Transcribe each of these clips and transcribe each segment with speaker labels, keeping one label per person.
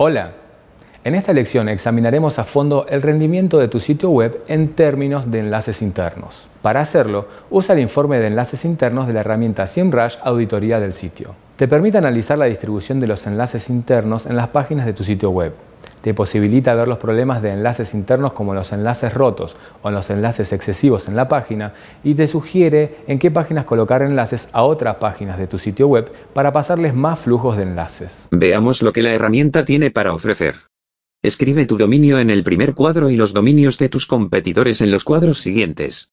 Speaker 1: Hola, en esta lección examinaremos a fondo el rendimiento de tu sitio web en términos de enlaces internos. Para hacerlo, usa el informe de enlaces internos de la herramienta SEMrush Auditoría del sitio. Te permite analizar la distribución de los enlaces internos en las páginas de tu sitio web te posibilita ver los problemas de enlaces internos como los enlaces rotos o los enlaces excesivos en la página y te sugiere en qué páginas colocar enlaces a otras páginas de tu sitio web para pasarles más flujos de enlaces.
Speaker 2: Veamos lo que la herramienta tiene para ofrecer. Escribe tu dominio en el primer cuadro y los dominios de tus competidores en los cuadros siguientes.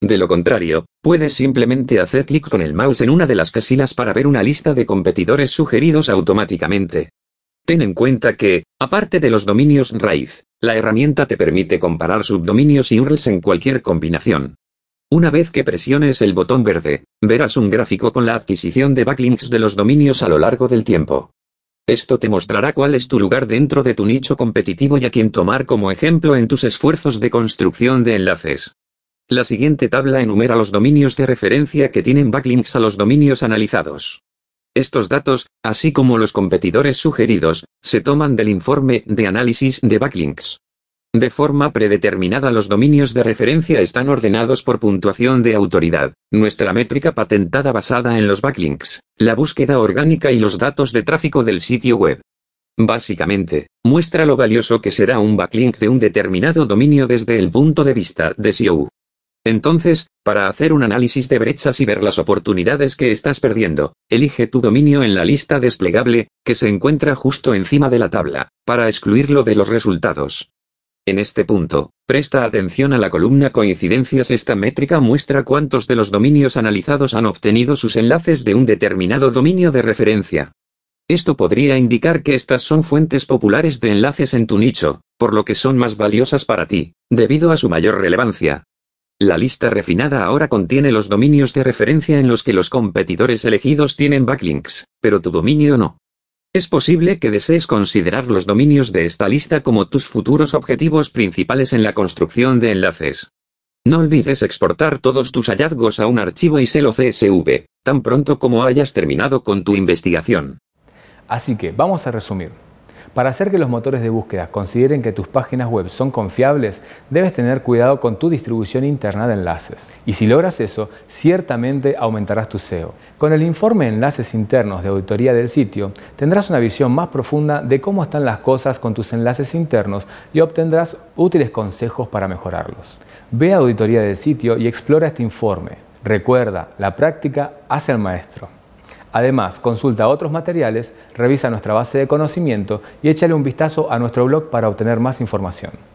Speaker 2: De lo contrario, puedes simplemente hacer clic con el mouse en una de las casillas para ver una lista de competidores sugeridos automáticamente. Ten en cuenta que, aparte de los dominios raíz, la herramienta te permite comparar subdominios y URLs en cualquier combinación. Una vez que presiones el botón verde, verás un gráfico con la adquisición de backlinks de los dominios a lo largo del tiempo. Esto te mostrará cuál es tu lugar dentro de tu nicho competitivo y a quién tomar como ejemplo en tus esfuerzos de construcción de enlaces. La siguiente tabla enumera los dominios de referencia que tienen backlinks a los dominios analizados. Estos datos, así como los competidores sugeridos, se toman del informe de análisis de backlinks. De forma predeterminada los dominios de referencia están ordenados por puntuación de autoridad, nuestra métrica patentada basada en los backlinks, la búsqueda orgánica y los datos de tráfico del sitio web. Básicamente, muestra lo valioso que será un backlink de un determinado dominio desde el punto de vista de SEO. Entonces, para hacer un análisis de brechas y ver las oportunidades que estás perdiendo, elige tu dominio en la lista desplegable, que se encuentra justo encima de la tabla, para excluirlo de los resultados. En este punto, presta atención a la columna coincidencias. Esta métrica muestra cuántos de los dominios analizados han obtenido sus enlaces de un determinado dominio de referencia. Esto podría indicar que estas son fuentes populares de enlaces en tu nicho, por lo que son más valiosas para ti, debido a su mayor relevancia, la lista refinada ahora contiene los dominios de referencia en los que los competidores elegidos tienen backlinks, pero tu dominio no. Es posible que desees considerar los dominios de esta lista como tus futuros objetivos principales en la construcción de enlaces. No olvides exportar todos tus hallazgos a un archivo ISELO CSV, tan pronto como hayas terminado con tu investigación.
Speaker 1: Así que vamos a resumir. Para hacer que los motores de búsqueda consideren que tus páginas web son confiables, debes tener cuidado con tu distribución interna de enlaces. Y si logras eso, ciertamente aumentarás tu SEO. Con el informe Enlaces Internos de Auditoría del Sitio, tendrás una visión más profunda de cómo están las cosas con tus enlaces internos y obtendrás útiles consejos para mejorarlos. Ve a Auditoría del Sitio y explora este informe. Recuerda, la práctica hace al maestro. Además, consulta otros materiales, revisa nuestra base de conocimiento y échale un vistazo a nuestro blog para obtener más información.